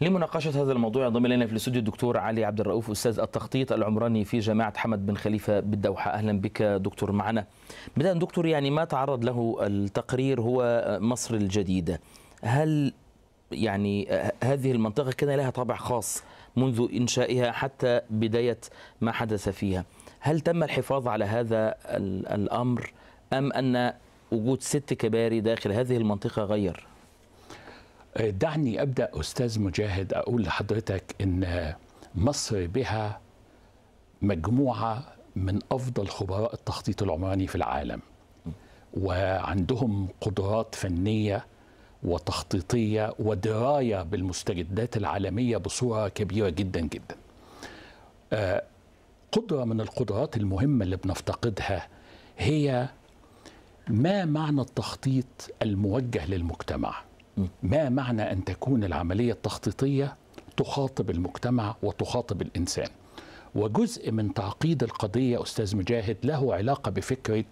لمناقشة هذا الموضوع ينضم إلينا في الاستوديو الدكتور علي عبد الرؤوف أستاذ التخطيط العمراني في جامعة حمد بن خليفة بالدوحة أهلا بك دكتور معنا بداية دكتور يعني ما تعرض له التقرير هو مصر الجديدة هل يعني هذه المنطقة كان لها طابع خاص منذ إنشائها حتى بداية ما حدث فيها هل تم الحفاظ على هذا الأمر أم أن وجود ست كباري داخل هذه المنطقة غير دعني ابدا استاذ مجاهد اقول لحضرتك ان مصر بها مجموعه من افضل خبراء التخطيط العمراني في العالم وعندهم قدرات فنيه وتخطيطيه ودرايه بالمستجدات العالميه بصوره كبيره جدا جدا آه، قدره من القدرات المهمه اللي بنفتقدها هي ما معنى التخطيط الموجه للمجتمع ما معنى أن تكون العملية التخطيطية تخاطب المجتمع وتخاطب الإنسان وجزء من تعقيد القضية أستاذ مجاهد له علاقة بفكرة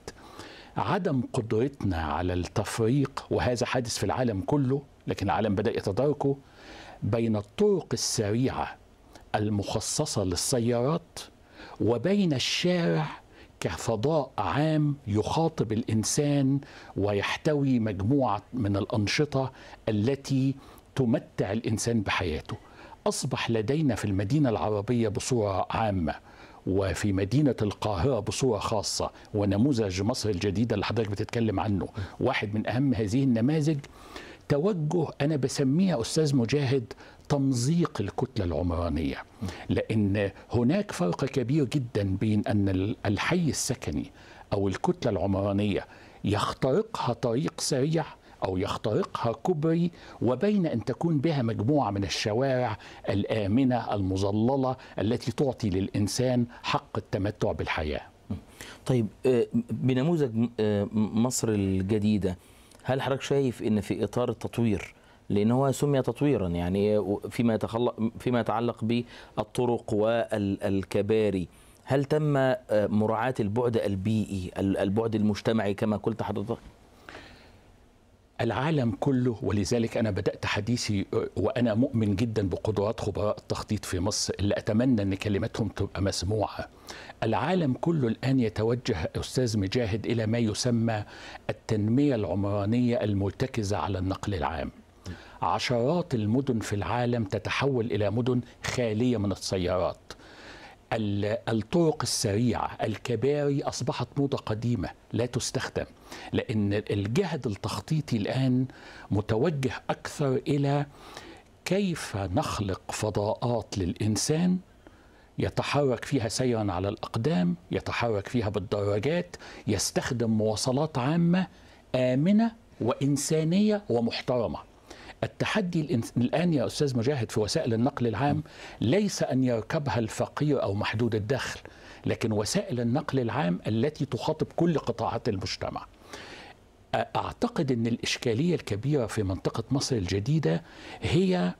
عدم قدرتنا على التفريق وهذا حادث في العالم كله لكن العالم بدأ يتداركه بين الطرق السريعة المخصصة للسيارات وبين الشارع واقع فضاء عام يخاطب الانسان ويحتوي مجموعه من الانشطه التي تمتع الانسان بحياته اصبح لدينا في المدينه العربيه بصوره عامه وفي مدينة القاهرة بصورة خاصة ونموذج مصر الجديدة اللي حضرتك بتتكلم عنه واحد من أهم هذه النماذج توجه أنا بسميها أستاذ مجاهد تمزيق الكتلة العمرانية لأن هناك فرق كبير جدا بين أن الحي السكني أو الكتلة العمرانية يخترقها طريق سريع أو يخترقها كوبري وبين أن تكون بها مجموعة من الشوارع الآمنة المظللة التي تعطي للإنسان حق التمتع بالحياة طيب آه، بنموذج آه، مصر الجديدة هل حضرتك شايف أن في إطار التطوير لان هو سمي تطويرا يعني فيما يتخلق فيما يتعلق بالطرق والكباري هل تم آه، مراعاه البعد البيئي البعد المجتمعي كما قلت حضرتك العالم كله ولذلك انا بدات حديثي آه، وانا مؤمن جدا بقدرات خبراء التخطيط في مصر اللي اتمنى ان كلمتهم تبقى مسموعه. العالم كله الان يتوجه استاذ مجاهد الى ما يسمى التنميه العمرانيه المرتكزه على النقل العام. عشرات المدن في العالم تتحول إلى مدن خالية من السيارات الطرق السريعة الكباري أصبحت موضة قديمة لا تستخدم لأن الجهد التخطيطي الآن متوجه أكثر إلى كيف نخلق فضاءات للإنسان يتحرك فيها سيرا على الأقدام يتحرك فيها بالدراجات يستخدم مواصلات عامة آمنة وإنسانية ومحترمة التحدي الآن يا أستاذ مجاهد في وسائل النقل العام ليس أن يركبها الفقير أو محدود الدخل لكن وسائل النقل العام التي تخاطب كل قطاعات المجتمع أعتقد أن الإشكالية الكبيرة في منطقة مصر الجديدة هي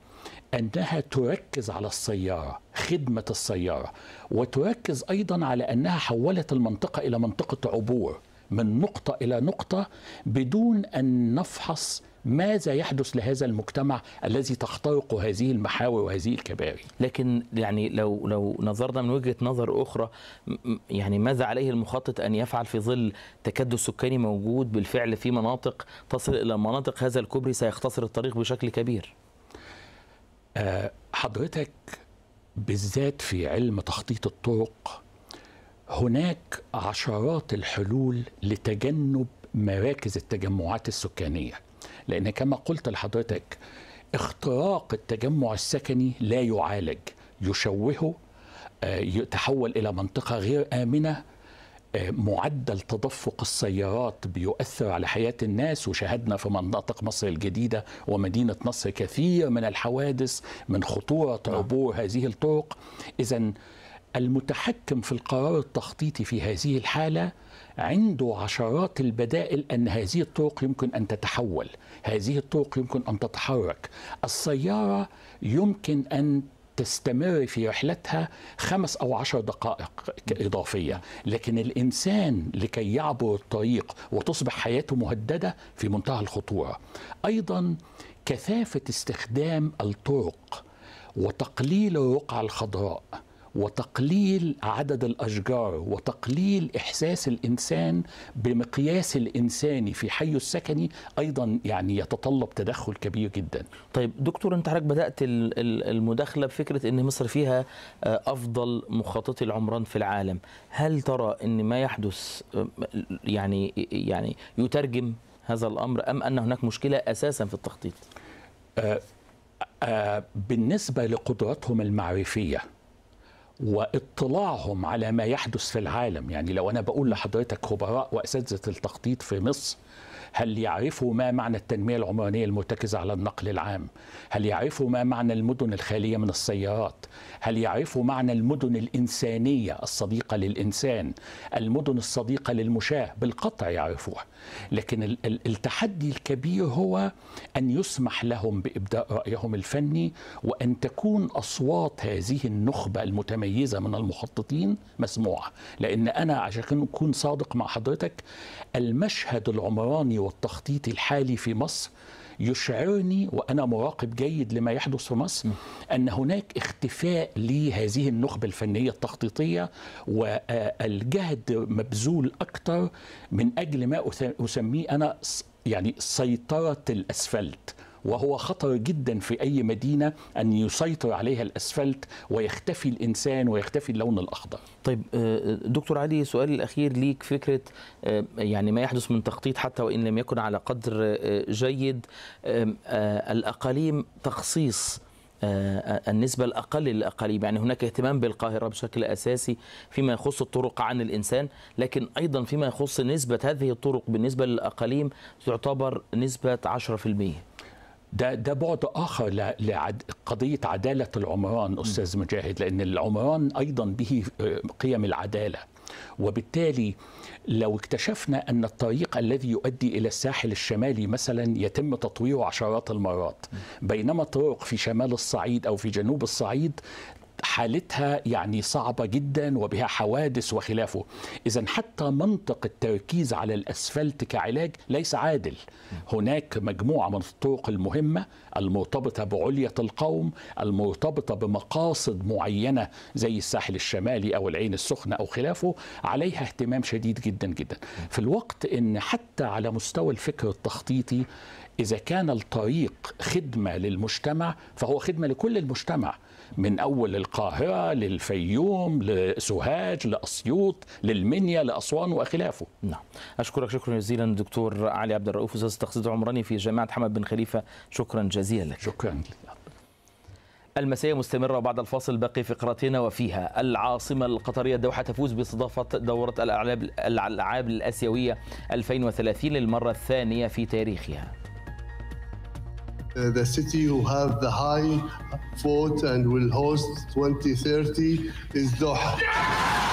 أنها تركز على السيارة خدمة السيارة وتركز أيضا على أنها حولت المنطقة إلى منطقة عبور من نقطة إلى نقطة بدون أن نفحص ماذا يحدث لهذا المجتمع الذي تخترق هذه المحاور وهذه الكباري لكن يعني لو لو نظرنا من وجهه نظر اخرى يعني ماذا عليه المخطط ان يفعل في ظل تكدس سكاني موجود بالفعل في مناطق تصل الى مناطق هذا الكوبري سيختصر الطريق بشكل كبير آه، حضرتك بالذات في علم تخطيط الطرق هناك عشرات الحلول لتجنب مراكز التجمعات السكانيه لان كما قلت لحضرتك اختراق التجمع السكني لا يعالج يشوهه آه، يتحول الى منطقه غير امنه آه، معدل تدفق السيارات بيؤثر على حياة الناس وشاهدنا في مناطق مصر الجديدة ومدينة نصر كثير من الحوادث من خطورة نعم. عبور هذه الطرق إذا المتحكم في القرار التخطيطي في هذه الحاله عنده عشرات البدائل ان هذه الطرق يمكن ان تتحول، هذه الطرق يمكن ان تتحرك، السياره يمكن ان تستمر في رحلتها خمس أو عشر دقائق إضافية لكن الإنسان لكي يعبر الطريق وتصبح حياته مهددة في منتهى الخطورة أيضا كثافة استخدام الطرق وتقليل الرقعة الخضراء وتقليل عدد الاشجار وتقليل احساس الانسان بمقياس الانساني في حي السكني ايضا يعني يتطلب تدخل كبير جدا. طيب دكتور انت حضرتك بدات المداخله بفكره ان مصر فيها آه، افضل مخططي العمران في العالم، هل ترى ان ما يحدث آه، يعني يعني يترجم هذا الامر ام ان هناك مشكله اساسا في التخطيط؟ آه آه بالنسبه لقدراتهم المعرفيه واطلاعهم على ما يحدث في العالم يعني لو انا بقول لحضرتك خبراء واساتذه التخطيط في مصر هل يعرفوا ما معنى التنمية العمرانية المرتكزة على النقل العام هل يعرفوا ما معنى المدن الخالية من السيارات هل يعرفوا معنى المدن الإنسانية الصديقة للإنسان المدن الصديقة للمشاة بالقطع يعرفوها لكن التحدي الكبير هو أن يسمح لهم بإبداء رأيهم الفني وأن تكون أصوات هذه النخبة المتميزة من المخططين مسموعة لأن أنا عشان أكون صادق مع حضرتك المشهد العمراني الامني والتخطيط الحالي في مصر يشعرني وانا مراقب جيد لما يحدث في مصر ان هناك اختفاء لهذه النخبه الفنيه التخطيطيه والجهد مبذول اكثر من اجل ما اسميه انا يعني سيطره الاسفلت وهو خطر جدا في أي مدينة أن يسيطر عليها الأسفلت ويختفي الإنسان ويختفي اللون الأخضر طيب آه، آه، دكتور علي سؤالي الأخير ليك فكرة آه، يعني ما يحدث من تخطيط حتى وإن لم يكن على قدر جيد الأقاليم تخصيص النسبة الأقل للأقاليم يعني هناك اهتمام بالقاهرة بشكل أساسي فيما يخص الطرق عن الإنسان لكن أيضا فيما يخص نسبة هذه الطرق بالنسبة للأقاليم تعتبر نسبة 10% ده ده بعد اخر لقضيه عداله العمران استاذ مجاهد لان العمران ايضا به آه، قيم العداله وبالتالي لو اكتشفنا ان الطريق الذي يؤدي الى الساحل الشمالي مثلا يتم تطويره عشرات المرات بينما طرق في شمال الصعيد او في جنوب الصعيد حالتها يعني صعبة جدا وبها حوادث وخلافه إذا حتى منطق التركيز على الأسفلت كعلاج ليس عادل هناك مجموعة من الطرق المهمة المرتبطة بعلية القوم المرتبطة بمقاصد معينة زي الساحل الشمالي أو العين السخنة أو خلافه عليها اهتمام شديد جدا جدا في الوقت أن حتى على مستوى الفكر التخطيطي إذا كان الطريق خدمة للمجتمع فهو خدمة لكل المجتمع من أول القاهرة للفيوم لسوهاج لأسيوط للمنيا لأسوان وخلافه نعم أشكرك شكرا جزيلا دكتور علي عبد الرؤوف أستاذ التخصص العمراني في جامعة حمد بن خليفة شكرا جزيلا لك شكرا لك. مستمرة وبعد الفاصل باقي فقرتنا وفيها العاصمة القطرية الدوحة تفوز باستضافة دورة الألعاب الآسيوية 2030 للمرة الثانية في تاريخها Uh, the city who have the high vote and will host 2030 is Doha. Yeah!